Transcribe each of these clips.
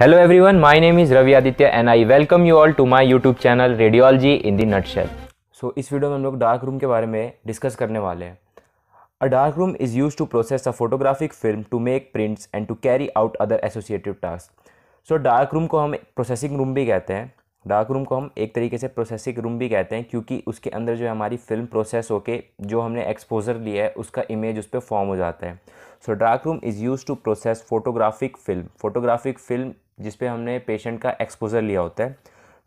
Hello everyone my name is Ravi Aditya and I welcome you all to my YouTube channel radiology in the Nutshell. So इस video में हम लोग dark room के बारे में discuss करने वाले हैं a dark room is use to process a photographic film to make prints and to carry out other associative task so dark room को हम प्रोसेसिंग रूम भी कहते हैं डार्क रूम को हम एक तरीके से प्रोसेसिंग रूम भी कहते हैं क्योंकि उसके अंदर जो है हमारी फिल्म प्रोसेस होके जो हमने एक्सपोजर लिया है उसका इमेज उस पर फॉर्म हो जाता है so dark room is use to process photographic film photographic film जिस पे हमने पेशेंट का एक्सपोजर लिया होता है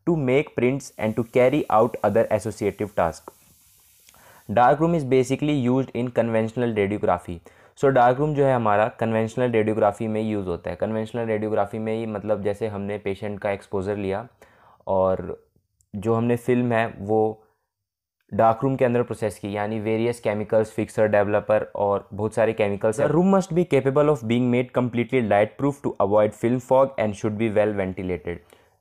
to make prints and to carry out other associative task dark room is basically use in conventional radiography so dark room जो है हमारा कन्वेंशनल रेडियोग्राफी में यूज़ होता है कन्वेंशनल रेडियोग्राफी में ही मतलब जैसे हमने पेशेंट का एक्सपोजर लिया और जो हमने फिल्म है वो डार्क रूम के अंदर प्रोसेस की यानी वेरियस केमिकल्स फिक्सर डेवलपर और बहुत सारे केमिकल्स हैं room must be capable of being made completely light proof to avoid film fog and should be well ventilated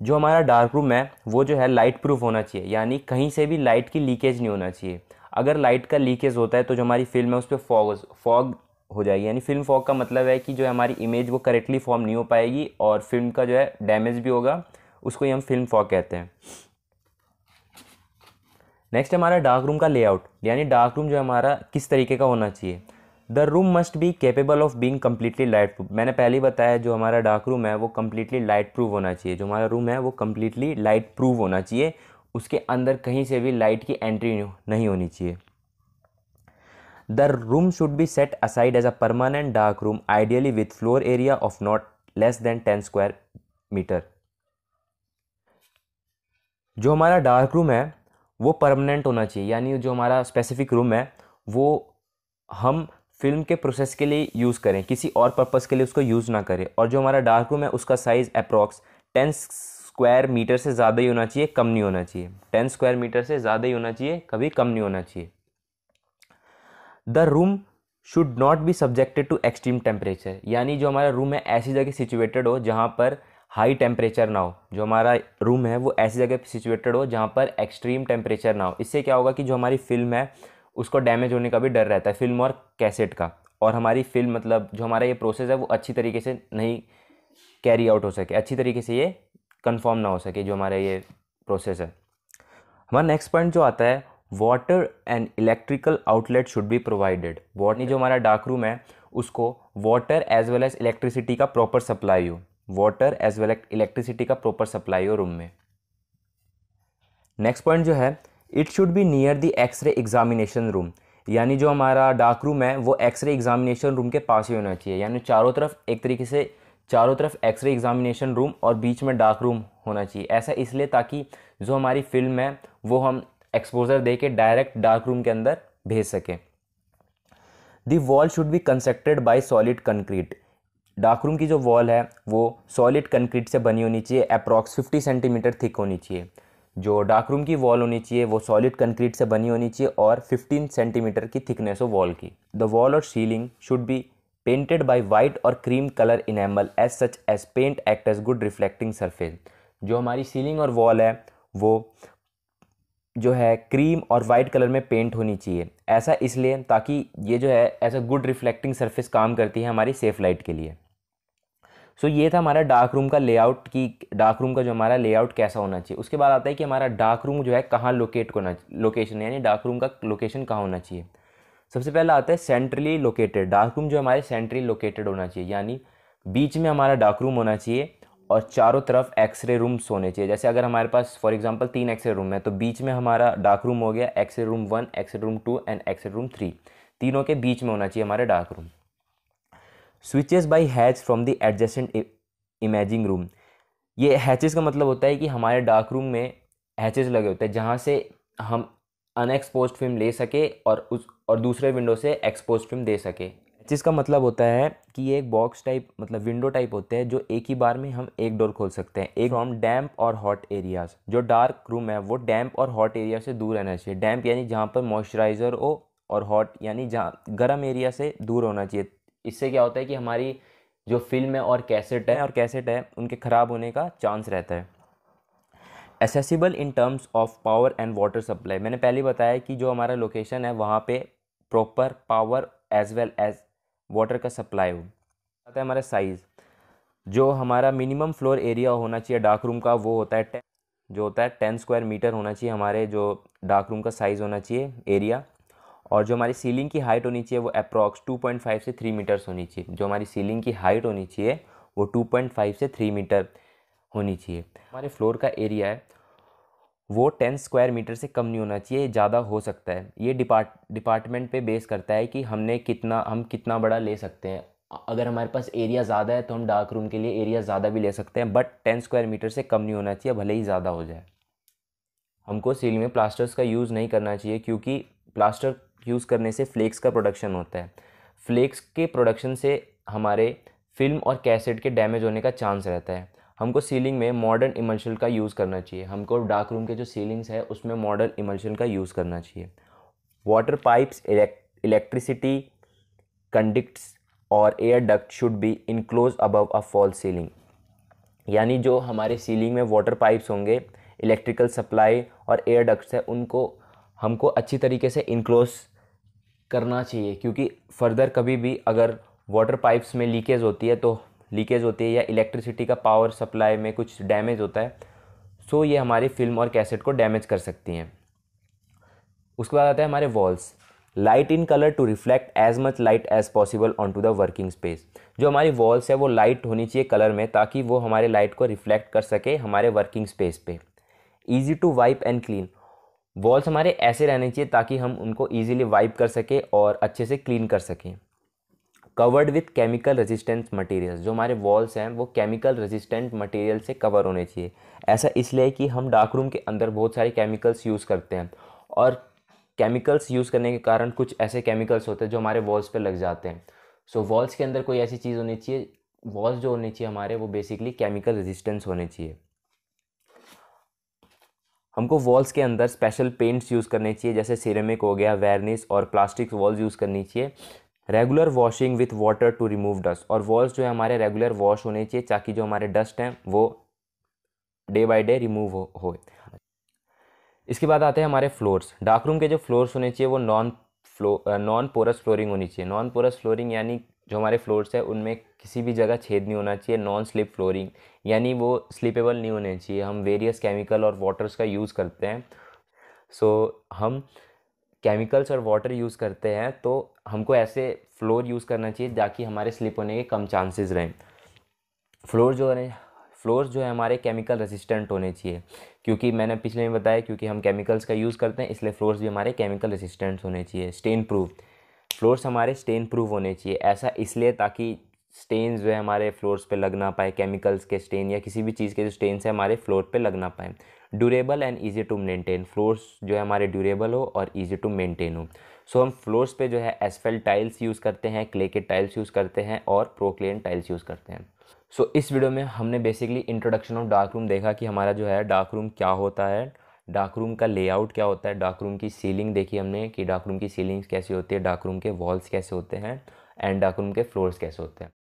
जो हमारा डार्क रूम है वो जो है लाइट प्रूफ होना चाहिए यानी कहीं से भी लाइट की लीकेज नहीं होना चाहिए अगर लाइट का लीकेज होता है तो जो हमारी फिल्म है उस पर फॉग फॉग हो जाएगी यानी फिल्म फॉग का मतलब है कि जो हमारी इमेज वो करेक्टली फॉर्म नहीं हो पाएगी और फिल्म का जो है डैमेज भी होगा उसको ही हम फिल्म फॉग कहते हैं नेक्स्ट हमारा डार्क रूम का लेआउट यानी डार्क रूम जो हमारा किस तरीके का होना चाहिए the room must be capable of being completely light proof मैंने पहले ही बताया जो हमारा डार्क रूम है वो कम्प्लीटली लाइट प्रूफ होना चाहिए जो हमारा रूम है वो कम्प्लीटली लाइट प्रूफ होना चाहिए उसके अंदर कहीं से भी लाइट की एंट्री नहीं होनी चाहिए the room should be set aside as a permanent dark room ideally with floor area of not less than ten square metre जो हमारा डार्क रूम है वो परमानेंट होना चाहिए यानी जो हमारा स्पेसिफिक रूम है वो हम फिल्म के प्रोसेस के लिए यूज़ करें किसी और पर्पज़ के लिए उसको यूज़ ना करें और जो हमारा डार्क रूम है उसका size approx ten square metre से ज़्यादा ही होना चाहिए कम नहीं होना चाहिए टेन स्क्वायर मीटर से ज़्यादा ही होना चाहिए कभी कम नहीं होना चाहिए the room should not be subjected to extreme temperature यानी जो हमारा रूम है ऐसी जगह सिचुएटेड हो जहाँ पर हाई टेम्परेचर ना हो जो हमारा रूम है वो ऐसी जगह सिचुएटेड हो जहाँ पर एक्सट्रीम टेम्परेचर ना हो इससे क्या होगा कि जो हमारी फिल्म है उसको डैमेज होने का भी डर रहता है फिल्म और कैसेट का और हमारी फिल्म मतलब जो हमारा ये प्रोसेस है वो अच्छी तरीके से नहीं कैरी आउट हो सके अच्छी तरीके से ये कन्फर्म ना हो सके जो हमारा ये प्रोसेस है हमारा नेक्स्ट पॉइंट जो आता है water and electrical outlet should be provided water जो हमारा डार्क रूम है उसको water as well as electricity का प्रॉपर सप्लाई हो वाटर एज वेल इलेक्ट्रिसिटी का प्रॉपर सप्लाई हो रूम में नेक्स्ट पॉइंट जो है it should be near the x ray examination room यानी जो हमारा डार्क रूम है वो एक्सरे एग्जामिनेशन रूम के पास ही होना चाहिए यानी चारों तरफ एक तरीके से चारों तरफ एक्सरे एग्जामिनेशन रूम और बीच में डार्क रूम होना चाहिए ऐसा इसलिए ताकि जो हमारी फिल्म है वो हम एक्सपोजर दे के डायरेक्ट डार्क रूम के अंदर भेज सकें the wall should be constructed by solid concrete dark room की जो वॉल है वो सॉलिड कंक्रीट से बनी होनी चाहिए अप्रॉक्स 50 सेंटीमीटर थिक होनी चाहिए जो डार्क रूम की वॉल होनी चाहिए वो सॉलिड कंक्रीट से बनी होनी चाहिए और 15 सेंटीमीटर की थिकनेस हो वॉल की द वॉल और ceiling should be painted by white और cream colour enamel as such as paint act as good reflecting surface जो हमारी सीलिंग और वॉल है वो जो है क्रीम और वाइट कलर में पेंट होनी चाहिए ऐसा इसलिए ताकि ये जो है as a good reflecting surface काम करती है हमारी सेफ लाइट के लिए सो ये था हमारा डार्क रूम का लेआउट की डार्क रूम का जो हमारा लेआउट कैसा होना चाहिए उसके बाद आता है कि हमारा डार्क रूम जो है कहाँ लोकेट होना लोकेशन यानी डार्क रूम का लोकेशन कहाँ होना चाहिए सबसे पहला आता है सेंट्रली लोकेटेड डार्क रूम जो हमारे सेंट्रली लोकेटेड होना चाहिए यानी बीच में हमारा डार्क रूम होना चाहिए और चारों तरफ एक्सरे रूम्स होने चाहिए जैसे अगर हमारे पास फॉर एग्जांपल तीन एक्सरे रूम है तो बीच में हमारा डार्क रूम हो गया x ray room one x ray room two and x ray room three तीनों के बीच में होना चाहिए हमारे dark room switches by hatch from the adjacent imaging room ये हैचेस का मतलब होता है कि हमारे डार्क रूम में हैचेस लगे होते हैं जहाँ से हम अनएक्सपोज फिल्म ले सके और उस और दूसरे विंडो से एक्सपोज फिल्म दे सके हैचेस का मतलब होता है कि ये एक बॉक्स टाइप मतलब विंडो टाइप होते हैं जो एक ही बार में हम एक डोर खोल सकते हैं एक फ्रॉम डैम्प और हॉट एरियाज जो डार्क रूम है वो डैम्प और हॉट एरिया से दूर रहना चाहिए डैम्प यानी जहाँ पर मॉइस्चराइज़र हो और हॉट यानी जहाँ गर्म एरिया से दूर होना चाहिए इससे क्या होता है कि हमारी जो फिल्म है और कैसेट है और कैसेट है उनके ख़राब होने का चांस रहता है accessible in terms of power and water supply मैंने पहले बताया कि जो हमारा लोकेशन है वहाँ पे proper power as well as water का सप्लाई हो आता है हमारा साइज़ जो हमारा मिनिमम फ्लोर एरिया होना चाहिए डार्क रूम का वो होता है टेन जो होता है टेन स्क्वायर मीटर होना चाहिए हमारे जो डार्क रूम का साइज़ होना चाहिए एरिया और जो हमारी सीलिंग की हाइट होनी चाहिए वो अप्रॉक्स 2.5 से 3 मीटर्स होनी चाहिए जो हमारी सीलिंग की हाइट होनी चाहिए वो 2.5 से 3 मीटर होनी चाहिए हमारे फ्लोर का एरिया है वो 10 स्क्वायर मीटर से कम नहीं होना चाहिए ज़्यादा हो सकता है ये डिपार्ट डिपार्टमेंट पर बेस करता है कि हमने कितना हम कितना बड़ा ले सकते हैं अगर हमारे पास एरिया ज़्यादा है तो हम डार्क रूम के लिए एरिया ज़्यादा भी ले सकते हैं बट टेन स्क्वायर मीटर से कम नहीं होना चाहिए भले ही ज़्यादा हो जाए हमको सीलिंग में प्लास्टर्स का यूज़ नहीं करना चाहिए क्योंकि प्लास्टर यूज़ करने से फ्लेक्स का प्रोडक्शन होता है फ्लेक्स के प्रोडक्शन से हमारे फिल्म और कैसेट के डैमेज होने का चांस रहता है हमको सीलिंग में मॉडर्न इमल्शन का यूज़ करना चाहिए हमको डार्क रूम के जो सीलिंग्स है उसमें मॉडर्न इमल्शन का यूज़ करना चाहिए वाटर पाइप्स इलेक्ट्रिसिटी कंडक्ट्स और air duct should be enclose above a fall ceiling यानी जो हमारे सीलिंग में वाटर पाइप्स होंगे इलेक्ट्रिकल सप्लाई और एयर डक्ट्स है उनको हमको अच्छी तरीके से इनक्लोज करना चाहिए क्योंकि फर्दर कभी भी अगर वाटर पाइप्स में लीकेज होती है तो लीकेज होती है या इलेक्ट्रिसिटी का पावर सप्लाई में कुछ डैमेज होता है सो ये हमारी फिल्म और कैसेट को डैमेज कर सकती हैं उसके बाद आता है हमारे walls light in colour to reflect as much light as possible on to the working space जो हमारी वॉल्स है वो लाइट होनी चाहिए कलर में ताकि वो हमारे लाइट को रिफ्लेक्ट कर सके हमारे वर्किंग स्पेस पे easy to wipe and clean walls हमारे ऐसे रहने चाहिए ताकि हम उनको ईजिली वाइप कर सकें और अच्छे से क्लीन कर सकें covered with chemical resistance material जो हमारे वॉल्स हैं वो केमिकल रेजिस्टेंट मटेरियल से कवर होने चाहिए ऐसा इसलिए कि हम डार्क रूम के अंदर बहुत सारे केमिकल्स यूज़ करते हैं और केमिकल्स यूज़ करने के कारण कुछ ऐसे केमिकल्स होते हैं जो हमारे वॉल्स पर लग जाते हैं सो so, वॉल्स के अंदर कोई ऐसी चीज़ होनी चाहिए वॉल्स जो होने चाहिए हमारे वो बेसिकली केमिकल रेजिस्टेंस होने चाहिए हमको वॉल्स के अंदर स्पेशल पेंट्स यूज़ करने चाहिए जैसे सिरेमिक हो गया वेरनिस और प्लास्टिक वॉल्स यूज़ करनी चाहिए regular washing with water to remove dust और वॉल्स जो है हमारे रेगुलर वॉश होने चाहिए ताकि जो हमारे डस्ट हैं वो डे बाई डे रिमूव हो, हो इसके बाद आते हैं हमारे फ्लोर्स डार्क रूम के जो फ्लोर्स होने चाहिए वो non flow non porous flooring होनी चाहिए नॉन पोरस फ्लोरिंग यानी जो हमारे फ्लोर्स हैं उनमें किसी भी जगह छेद नहीं होना चाहिए नॉन स्लिप फ्लोरिंग यानी वो स्लिपेबल नहीं होने चाहिए हम वेरियस केमिकल और वाटर्स का यूज़ करते हैं सो so, हम केमिकल्स और वाटर यूज़ करते हैं तो हमको ऐसे फ्लोर यूज़ करना चाहिए ताकि हमारे स्लिप होने के कम चांसेस रहें फ्लोर जो है फ्लोर्स जो है हमारे केमिकल रेजिस्टेंट होने चाहिए क्योंकि मैंने पिछले में बताया क्योंकि हम केमिकल्स का यूज़ करते हैं इसलिए फ्लोर्स भी हमारे केमिकल रेजिस्टेंट होने चाहिए स्टेन प्रूफ फ्लोर्स हमारे स्टेन प्रूफ होने चाहिए ऐसा इसलिए ताकि स्टेन जो है हमारे फ्लोर्स पे लग ना पाए केमिकल्स के स्टेन या किसी भी चीज़ के जो स्टेन है हमारे फ्लोर पे लग ना पाए durable and easy to maintain floors जो है हमारे ड्यूरेबल हो और ईजी टू मेंटेन हो सो हम फ्लोर्स पे जो है एसफेल टाइल्स यूज़ करते हैं क्ले के टाइल्स यूज़ करते हैं और प्रोक्लेन टाइल्स यूज़ करते हैं सो so, इस वीडियो में हमने basically introduction of dark room देखा कि हमारा जो है डार्क रूम क्या होता है डार्क रूम का लेआउट क्या होता है डार्क रूम की सीलिंग देखी हमने कि डार्क रूम की सीलिंग्स कैसी होती है डार्क रूम के वॉल्स कैसे होते हैं एंड डार्क रूम के फ्लोर्स कैसे होते हैं